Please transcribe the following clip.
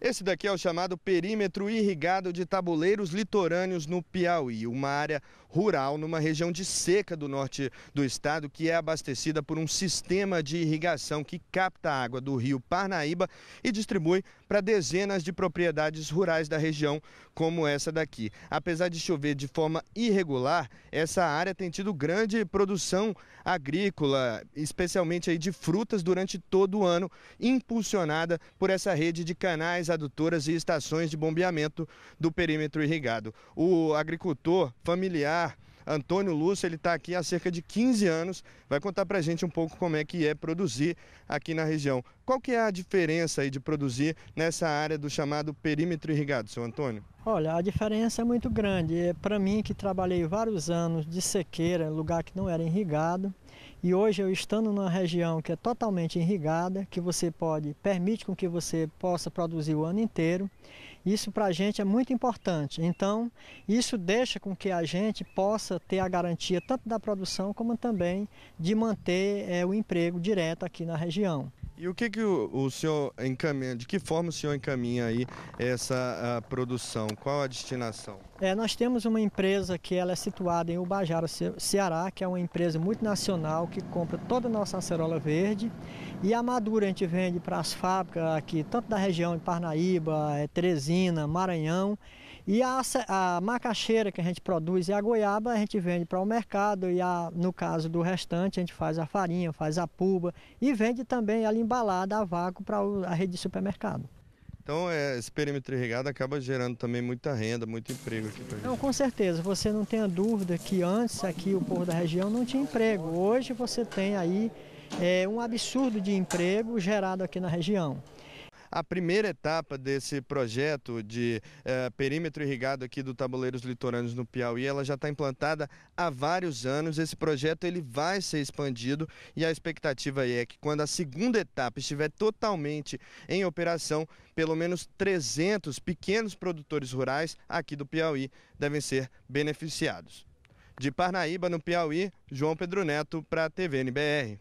Esse daqui é o chamado perímetro irrigado de tabuleiros litorâneos no Piauí, uma área rural numa região de seca do norte do estado que é abastecida por um sistema de irrigação que capta a água do rio Parnaíba e distribui para dezenas de propriedades rurais da região, como essa daqui. Apesar de chover de forma irregular, essa área tem tido grande produção agrícola, especialmente aí de frutas durante todo o ano, impulsionada por essa rede de canais canais adutoras e estações de bombeamento do perímetro irrigado. O agricultor familiar Antônio Lúcio, ele está aqui há cerca de 15 anos, vai contar para a gente um pouco como é que é produzir aqui na região. Qual que é a diferença aí de produzir nessa área do chamado perímetro irrigado, seu Antônio? Olha, a diferença é muito grande. É, para mim, que trabalhei vários anos de sequeira, lugar que não era irrigado, e hoje eu estando numa região que é totalmente irrigada, que você pode, permite com que você possa produzir o ano inteiro, isso para a gente é muito importante. Então, isso deixa com que a gente possa ter a garantia tanto da produção como também de manter é, o emprego direto aqui na região. E o que, que o, o, senhor encaminha, de que forma o senhor encaminha aí essa produção? Qual a destinação? É, nós temos uma empresa que ela é situada em Ubajara, Ceará, que é uma empresa multinacional que compra toda a nossa acerola verde. E a madura a gente vende para as fábricas aqui, tanto da região de Parnaíba, é, Teresina, Maranhão. E a, a macaxeira que a gente produz e é a goiaba a gente vende para o mercado e a, no caso do restante a gente faz a farinha, faz a pulba e vende também ela embalada a vácuo para a rede de supermercado. Então, é, esse perímetro irrigado acaba gerando também muita renda, muito emprego aqui para gente. com certeza. Você não tenha dúvida que antes aqui o povo da região não tinha emprego. Hoje você tem aí é, um absurdo de emprego gerado aqui na região. A primeira etapa desse projeto de eh, perímetro irrigado aqui do Tabuleiros Litorâneos no Piauí, ela já está implantada há vários anos. Esse projeto ele vai ser expandido e a expectativa aí é que quando a segunda etapa estiver totalmente em operação, pelo menos 300 pequenos produtores rurais aqui do Piauí devem ser beneficiados. De Parnaíba, no Piauí, João Pedro Neto para a TVNBR.